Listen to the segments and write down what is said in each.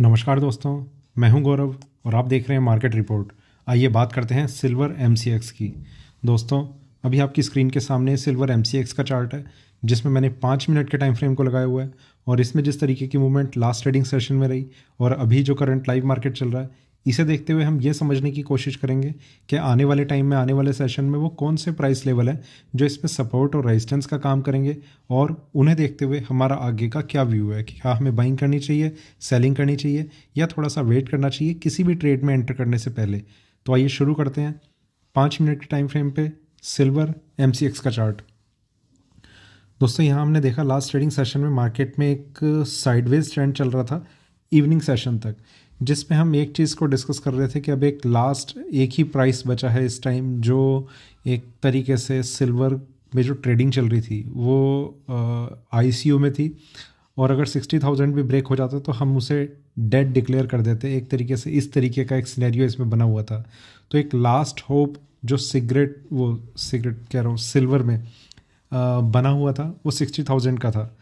नमस्कार दोस्तों मैं हूं गौरव और आप देख रहे हैं मार्केट रिपोर्ट आइए बात करते हैं सिल्वर एम की दोस्तों अभी आपकी स्क्रीन के सामने सिल्वर एम का चार्ट है जिसमें मैंने पाँच मिनट के टाइम फ्रेम को लगाया हुआ है और इसमें जिस तरीके की मूवमेंट लास्ट ट्रेडिंग सेशन में रही और अभी जो करंट लाइव मार्केट चल रहा है इसे देखते हुए हम ये समझने की कोशिश करेंगे कि आने वाले टाइम में आने वाले सेशन में वो कौन से प्राइस लेवल है जो इस पर सपोर्ट और रेजिस्टेंस का काम करेंगे और उन्हें देखते हुए हमारा आगे का क्या व्यू है कि क्या हमें बाइंग करनी चाहिए सेलिंग करनी चाहिए या थोड़ा सा वेट करना चाहिए किसी भी ट्रेड में एंटर करने से पहले तो आइए शुरू करते हैं पाँच मिनट के टाइम फ्रेम पर सिल्वर एम का चार्ट दोस्तों यहाँ हमने देखा लास्ट ट्रेडिंग सेशन में मार्केट में एक साइडवेज ट्रेंड चल रहा था इवनिंग सेशन तक जिसमें हम एक चीज़ को डिस्कस कर रहे थे कि अब एक लास्ट एक ही प्राइस बचा है इस टाइम जो एक तरीके से सिल्वर में जो ट्रेडिंग चल रही थी वो आई में थी और अगर सिक्सटी थाउजेंड भी ब्रेक हो जाता तो हम उसे डेड डिक्लेयर कर देते एक तरीके से इस तरीके का एक सिनेरियो इसमें बना हुआ था तो एक लास्ट होप जो सिगरेट वो सिगरेट कह रहा हूँ सिल्वर में आ, बना हुआ था वो सिक्सटी थाउजेंड का था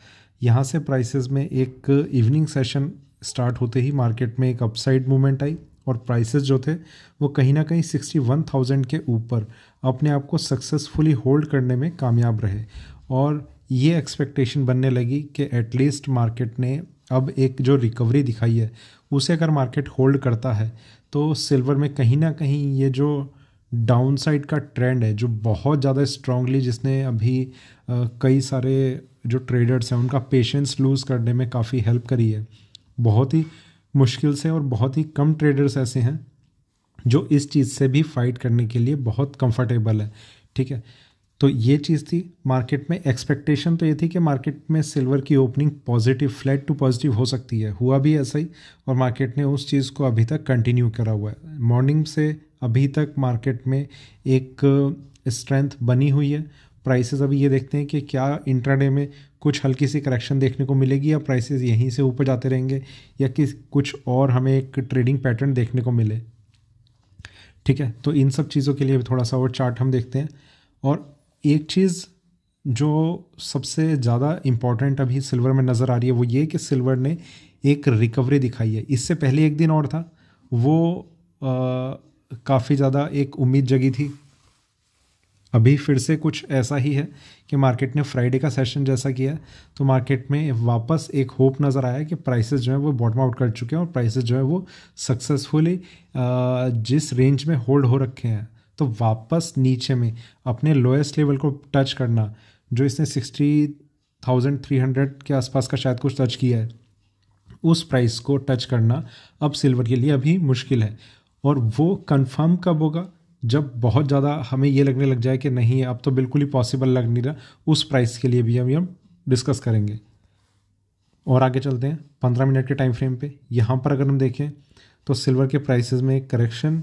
यहाँ से प्राइसेस में एक इवनिंग सेशन स्टार्ट होते ही मार्केट में एक अपसाइड मूवमेंट आई और प्राइसेस जो थे वो कहीं ना कहीं सिक्सटी वन थाउजेंड के ऊपर अपने आप को सक्सेसफुली होल्ड करने में कामयाब रहे और ये एक्सपेक्टेशन बनने लगी कि एटलीस्ट मार्केट ने अब एक जो रिकवरी दिखाई है उसे अगर मार्केट होल्ड करता है तो सिल्वर में कहीं ना कहीं ये जो डाउनसाइड का ट्रेंड है जो बहुत ज़्यादा स्ट्रांगली जिसने अभी कई सारे जो ट्रेडर्स हैं उनका पेशेंस लूज़ करने में काफ़ी हेल्प करी है बहुत ही मुश्किल से और बहुत ही कम ट्रेडर्स ऐसे हैं जो इस चीज़ से भी फाइट करने के लिए बहुत कंफर्टेबल है ठीक है तो ये चीज़ थी मार्केट में एक्सपेक्टेशन तो ये थी कि मार्केट में सिल्वर की opening positive flat to positive हो सकती है हुआ भी ऐसा ही और मार्केट ने उस चीज़ को अभी तक कंटिन्यू करा हुआ है मॉर्निंग से अभी तक मार्केट में एक स्ट्रेंथ बनी हुई है प्राइसेस अभी ये देखते हैं कि क्या इंट्राडे में कुछ हल्की सी करेक्शन देखने को मिलेगी या प्राइसेस यहीं से ऊपर जाते रहेंगे या कि कुछ और हमें एक ट्रेडिंग पैटर्न देखने को मिले ठीक है तो इन सब चीज़ों के लिए भी थोड़ा सा और चार्ट हम देखते हैं और एक चीज़ जो सबसे ज़्यादा इम्पॉर्टेंट अभी सिल्वर में नज़र आ रही है वो ये कि सिल्वर ने एक रिकवरी दिखाई है इससे पहले एक दिन और था वो काफ़ी ज़्यादा एक उम्मीद जगी थी अभी फिर से कुछ ऐसा ही है कि मार्केट ने फ्राइडे का सेशन जैसा किया तो मार्केट में वापस एक होप नज़र आया कि प्राइसेस जो है वो बॉटम आउट कर चुके हैं और प्राइसेस जो है वो सक्सेसफुली जिस रेंज में होल्ड हो रखे हैं तो वापस नीचे में अपने लोएस्ट लेवल को टच करना जो इसने सिक्सटी थाउजेंड थ्री हंड्रेड के आसपास का शायद कुछ टच किया है उस प्राइस को टच करना अब सिल्वर के लिए अभी मुश्किल है और वो कंफर्म कब होगा जब बहुत ज़्यादा हमें ये लगने लग जाए कि नहीं अब तो बिल्कुल ही पॉसिबल लग नहीं रहा उस प्राइस के लिए भी हम हम डिस्कस करेंगे और आगे चलते हैं पंद्रह मिनट के टाइम फ्रेम पे यहाँ पर अगर हम देखें तो सिल्वर के प्राइसेस में एक करेक्शन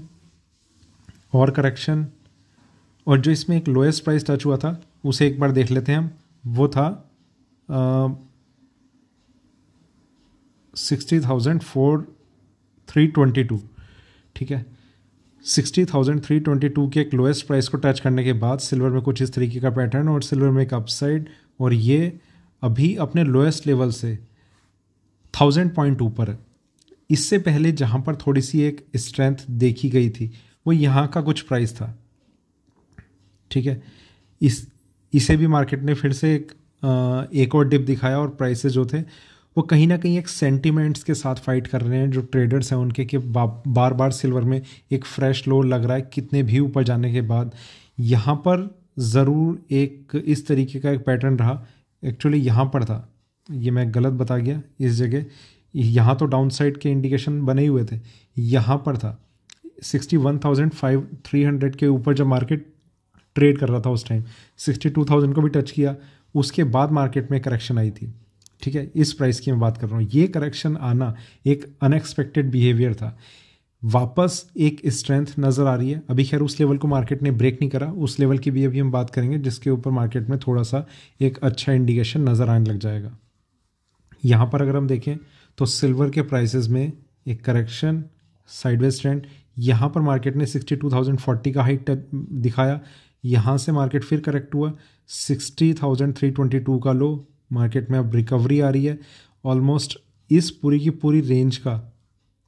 और करेक्शन और जो इसमें एक लोएस्ट प्राइस टच हुआ था उसे एक बार देख लेते हैं हम वो था sixty thousand four three twenty two ठीक है 60,322 के एक लोएस्ट प्राइस को टच करने के बाद सिल्वर में कुछ इस तरीके का पैटर्न और सिल्वर में एक अपसाइड और ये अभी अपने लोएस्ट लेवल से थाउजेंड पॉइंट ऊपर है इससे पहले जहाँ पर थोड़ी सी एक स्ट्रेंथ देखी गई थी वो यहाँ का कुछ प्राइस था ठीक है इस इसे भी मार्केट ने फिर से एक एक और डिप दिखाया और प्राइसेज जो थे वो कहीं ना कहीं एक सेंटिमेंट्स के साथ फाइट कर रहे हैं जो ट्रेडर्स हैं उनके कि बार बार सिल्वर में एक फ्रेश लो लग रहा है कितने भी ऊपर जाने के बाद यहाँ पर ज़रूर एक इस तरीके का एक पैटर्न रहा एक्चुअली यहाँ पर था ये मैं गलत बता गया इस जगह यहाँ तो डाउन साइड के इंडिकेशन बने हुए थे यहाँ पर था sixty one thousand five three hundred के ऊपर जब मार्केट ट्रेड कर रहा था उस टाइम सिक्सटी टू थाउजेंड को भी टच किया उसके बाद मार्केट में करेक्शन आई थी ठीक है इस प्राइस की मैं बात कर रहा हूँ ये करेक्शन आना एक अनएक्सपेक्टेड बिहेवियर था वापस एक स्ट्रेंथ नज़र आ रही है अभी खैर उस लेवल को मार्केट ने ब्रेक नहीं करा उस लेवल की भी अभी हम बात करेंगे जिसके ऊपर मार्केट में थोड़ा सा एक अच्छा इंडिकेशन नज़र आने लग जाएगा यहाँ पर अगर हम देखें तो सिल्वर के प्राइसेस में एक करेक्शन साइडवेज ट्रेंड यहाँ पर मार्केट ने सिक्सटी टू थाउजेंड फोर्टी का हाइट दिखाया यहाँ से मार्केट फिर करेक्ट हुआ sixty thousand three twenty two का लो मार्केट में अब रिकवरी आ रही है ऑलमोस्ट इस पूरी की पूरी रेंज का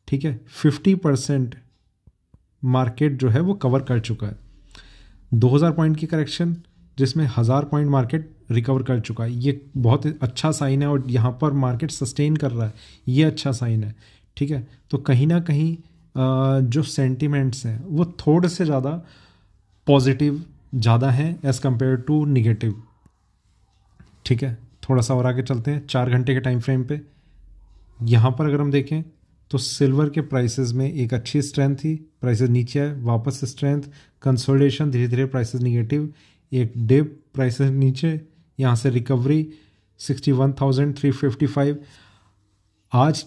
ठीक है फिफ्टी परसेंट मार्केट जो है वो कवर कर चुका है दो हज़ार पॉइंट की करेक्शन जिसमें हज़ार पॉइंट मार्केट रिकवर कर चुका है ये बहुत अच्छा साइन है और यहाँ पर मार्केट सस्टेन कर रहा है ये अच्छा साइन है ठीक है तो कहीं ना कहीं जो सेंटिमेंट्स हैं वो थोड़े से ज़्यादा पॉजिटिव ज़्यादा हैं एज़ कम्पेयर टू निगेटिव ठीक है थोड़ा सा और आगे चलते हैं चार घंटे के टाइम फ्रेम पे यहाँ पर अगर हम देखें तो सिल्वर के प्राइसेस में एक अच्छी स्ट्रेंथ थी प्राइसेस नीचे आए वापस स्ट्रेंथ कंसोलिडेशन धीरे धीरे प्राइसेस निगेटिव एक डिप प्राइसेस नीचे यहाँ से recovery sixty one thousand three fifty five आज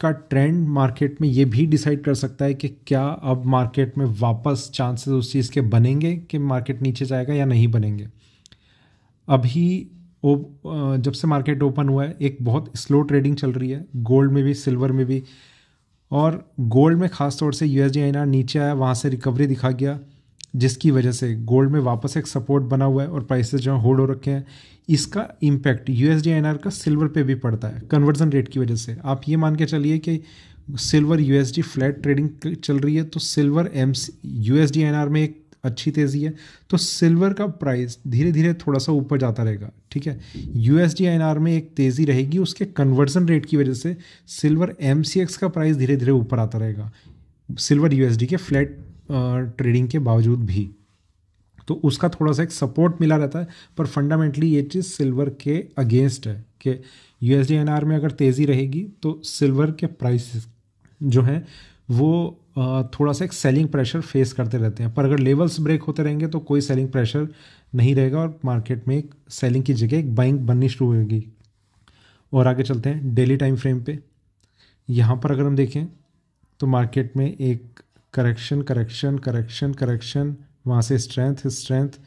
का ट्रेंड मार्केट में ये भी डिसाइड कर सकता है कि क्या अब मार्केट में वापस चांसेस उस चीज़ के बनेंगे कि मार्केट नीचे जाएगा या नहीं बनेंगे अभी जब से मार्केट ओपन हुआ है एक बहुत स्लो ट्रेडिंग चल रही है गोल्ड में भी सिल्वर में भी और गोल्ड में ख़ास तौर से यू एस नीचे आया वहाँ से रिकवरी दिखा गया जिसकी वजह से गोल्ड में वापस एक सपोर्ट बना हुआ है और प्राइसेस जो होल्ड हो रखे हैं इसका इम्पैक्ट यू एस का सिल्वर पे भी पड़ता है कन्वर्जन रेट की वजह से आप ये मान के चलिए कि सिल्वर यू फ्लैट ट्रेडिंग चल रही है तो सिल्वर एम सी यू में एक अच्छी तेज़ी है तो सिल्वर का प्राइस धीरे धीरे थोड़ा सा ऊपर जाता रहेगा ठीक है यू एस में एक तेज़ी रहेगी उसके कन्वर्जन रेट की वजह से सिल्वर एम का प्राइस धीरे धीरे ऊपर आता रहेगा silver U K flat trading के बावजूद भी तो उसका थोड़ा सा एक सपोर्ट मिला रहता है पर फंडामेंटली ये चीज़ सिल्वर के अगेंस्ट है कि यू एस में अगर तेज़ी रहेगी तो सिल्वर के प्राइस जो हैं वो थोड़ा सा एक सेलिंग प्रेशर फेस करते रहते हैं पर अगर लेवल्स ब्रेक होते रहेंगे तो कोई सेलिंग प्रेशर नहीं रहेगा और मार्केट में एक सेलिंग की जगह एक बाइंग बननी शुरू होगी और आगे चलते हैं डेली टाइम फ्रेम पे यहाँ पर अगर हम देखें तो मार्केट में एक करेक्शन करेक्शन करेक्शन करेक्शन वहाँ से स्ट्रेंथ स्ट्रेंथ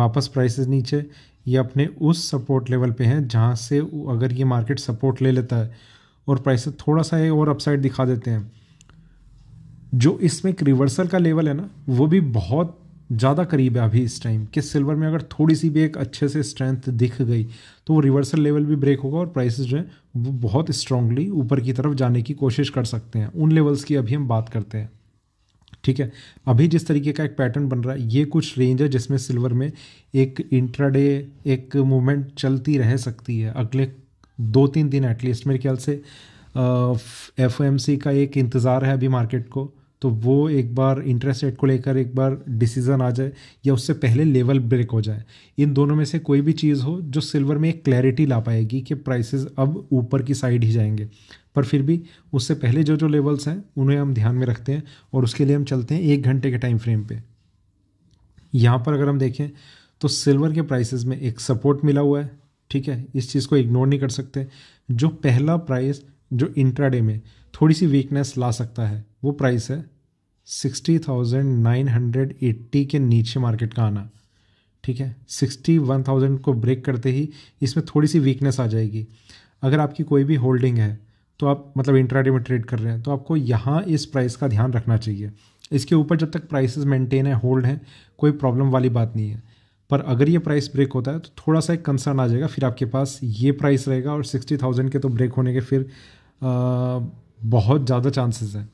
वापस प्राइसेस नीचे ये अपने उस सपोर्ट लेवल पे हैं जहाँ से अगर ये मार्केट सपोर्ट ले लेता है और प्राइसेस थोड़ा सा ये और अपसाइड दिखा देते हैं जो इसमें एक रिवर्सल का लेवल है ना वो भी बहुत ज़्यादा करीब है अभी इस टाइम कि सिल्वर में अगर थोड़ी सी भी एक अच्छे से स्ट्रेंथ दिख गई तो वो रिवर्सल लेवल भी ब्रेक होगा और प्राइसेस जो है वो बहुत स्ट्रांगली ऊपर की तरफ जाने की कोशिश कर सकते हैं उन लेवल्स की अभी हम बात करते हैं ठीक है अभी जिस तरीके का एक पैटर्न बन रहा है ये कुछ रेंज है जिसमें सिल्वर में एक इंट्राडे एक मूवमेंट चलती रह सकती है अगले दो तीन दिन एटलीस्ट मेरे ख्याल से एफ का एक इंतज़ार है अभी मार्केट को तो वो एक बार इंटरेस्ट रेट को लेकर एक बार डिसीजन आ जाए या उससे पहले लेवल ब्रेक हो जाए इन दोनों में से कोई भी चीज़ हो जो सिल्वर में एक क्लैरिटी ला पाएगी कि प्राइसेस अब ऊपर की साइड ही जाएंगे पर फिर भी उससे पहले जो जो लेवल्स हैं उन्हें हम ध्यान में रखते हैं और उसके लिए हम चलते हैं एक घंटे के टाइम फ्रेम पर यहाँ पर अगर हम देखें तो सिल्वर के प्राइसेस में एक सपोर्ट मिला हुआ है ठीक है इस चीज़ को इग्नोर नहीं कर सकते जो पहला प्राइस जो इंट्राडे में थोड़ी सी वीकनेस ला सकता है वो प्राइस है sixty thousand nine hundred eighty के नीचे मार्केट का आना ठीक है सिक्सटी वन थाउजेंड को ब्रेक करते ही इसमें थोड़ी सी वीकनेस आ जाएगी अगर आपकी कोई भी होल्डिंग है तो आप मतलब इंट्राडे में ट्रेड कर रहे हैं तो आपको यहाँ इस प्राइस का ध्यान रखना चाहिए इसके ऊपर जब तक प्राइसेस मेंटेन है होल्ड हैं कोई प्रॉब्लम वाली बात नहीं है पर अगर ये प्राइस ब्रेक होता है तो थोड़ा सा एक कंसर्न आ जाएगा फिर आपके पास ये प्राइस रहेगा और सिक्सटी थाउजेंड के तो ब्रेक होने के फिर आ, बहुत ज़्यादा चांसेस हैं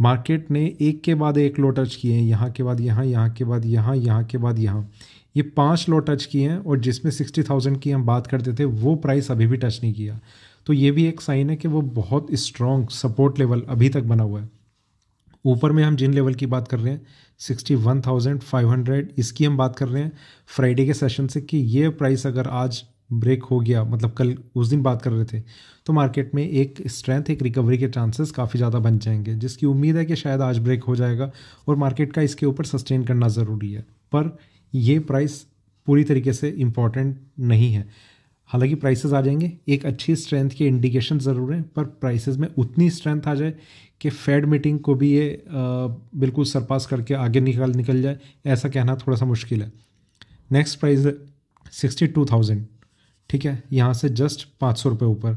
मार्केट ने एक के बाद एक लो टच किए हैं यहाँ के बाद यहाँ यहाँ के बाद यहाँ यहाँ के बाद यहाँ ये पांच लो टच किए हैं और जिसमें सिक्सटी थाउजेंड की हम बात करते थे वो प्राइस अभी भी टच नहीं किया तो ये भी एक साइन है कि वो बहुत स्ट्रॉन्ग सपोर्ट लेवल अभी तक बना हुआ है ऊपर में हम जिन लेवल की बात कर रहे हैं sixty one thousand five hundred इसकी हम बात कर रहे हैं फ्राइडे के सेशन से कि ये प्राइस अगर आज ब्रेक हो गया मतलब कल उस दिन बात कर रहे थे तो मार्केट में एक स्ट्रेंथ एक रिकवरी के चांसेस काफ़ी ज़्यादा बन जाएंगे जिसकी उम्मीद है कि शायद आज ब्रेक हो जाएगा और मार्केट का इसके ऊपर सस्टेन करना ज़रूरी है पर ये प्राइस पूरी तरीके से इम्पॉर्टेंट नहीं है हालांकि प्राइसेस आ जाएंगे एक अच्छी स्ट्रेंथ के इंडिकेशन ज़रूर हैं पर प्राइसेस में उतनी स्ट्रेंथ आ जाए कि फेड मीटिंग को भी ये बिल्कुल सरपास करके आगे निकाल निकल जाए ऐसा कहना थोड़ा सा मुश्किल है नेक्स्ट प्राइस है सिक्सटी टू थाउजेंड ठीक है यहाँ से जस्ट पाँच सौ रुपये ऊपर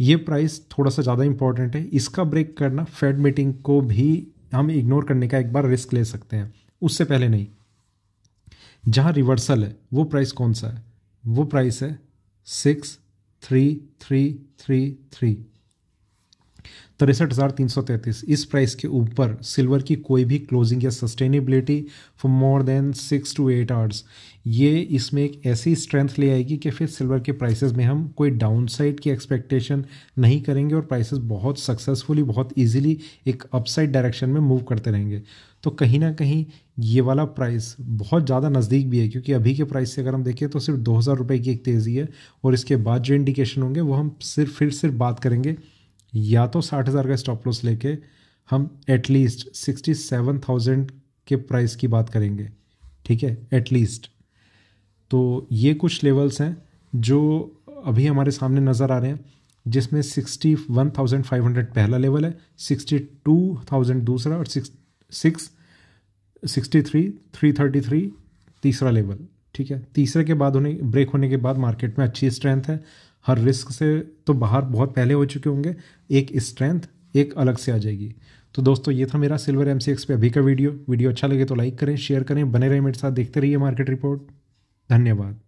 ये प्राइस थोड़ा सा ज़्यादा इंपॉर्टेंट है इसका ब्रेक करना फेड मीटिंग को भी हम इग्नोर करने का एक बार रिस्क ले सकते हैं उससे पहले नहीं जहाँ रिवर्सल है वो प्राइस कौन सा है वो प्राइस है six three three three three तिरसठ हज़ार तीन सौ तैंतीस इस प्राइस के ऊपर सिल्वर की कोई भी क्लोजिंग या sustainability for more than six to eight hours ये इसमें एक ऐसी स्ट्रेंथ ले आएगी कि फिर सिल्वर के प्राइसेस में हम कोई डाउनसाइड की एक्सपेक्टेशन नहीं करेंगे और प्राइसेस बहुत सक्सेसफुली बहुत इजीली एक अपसाइड डायरेक्शन में मूव करते रहेंगे तो कहीं ना कहीं ये वाला प्राइस बहुत ज़्यादा नज़दीक भी है क्योंकि अभी के प्राइस से अगर हम देखें तो सिर्फ दो हज़ार रुपये की एक तेज़ी है और इसके बाद जो इंडिकेशन होंगे वो हम सिर्फ फिर सिर्फ बात करेंगे या तो साठ हज़ार का स्टॉप लॉस लेके हम एटलीस्ट सिक्सटी सेवन थाउजेंड के प्राइस की बात करेंगे ठीक है एटलीस्ट तो ये कुछ लेवल्स हैं जो अभी हमारे सामने नज़र आ रहे हैं जिसमें sixty one thousand five hundred पहला लेवल है सिक्सटी टू थाउजेंड दूसरा और six six sixty three three thirty three तीसरा लेवल ठीक है तीसरे के बाद होने ब्रेक होने के बाद मार्केट में अच्छी स्ट्रेंथ है हर रिस्क से तो बाहर बहुत पहले हो चुके होंगे एक स्ट्रेंथ एक अलग से आ जाएगी तो दोस्तों ये था मेरा सिल्वर एम पे अभी का वीडियो वीडियो अच्छा लगे तो लाइक करें शेयर करें बने रहें मेरे साथ देखते रहिए मार्केट रिपोर्ट धन्यवाद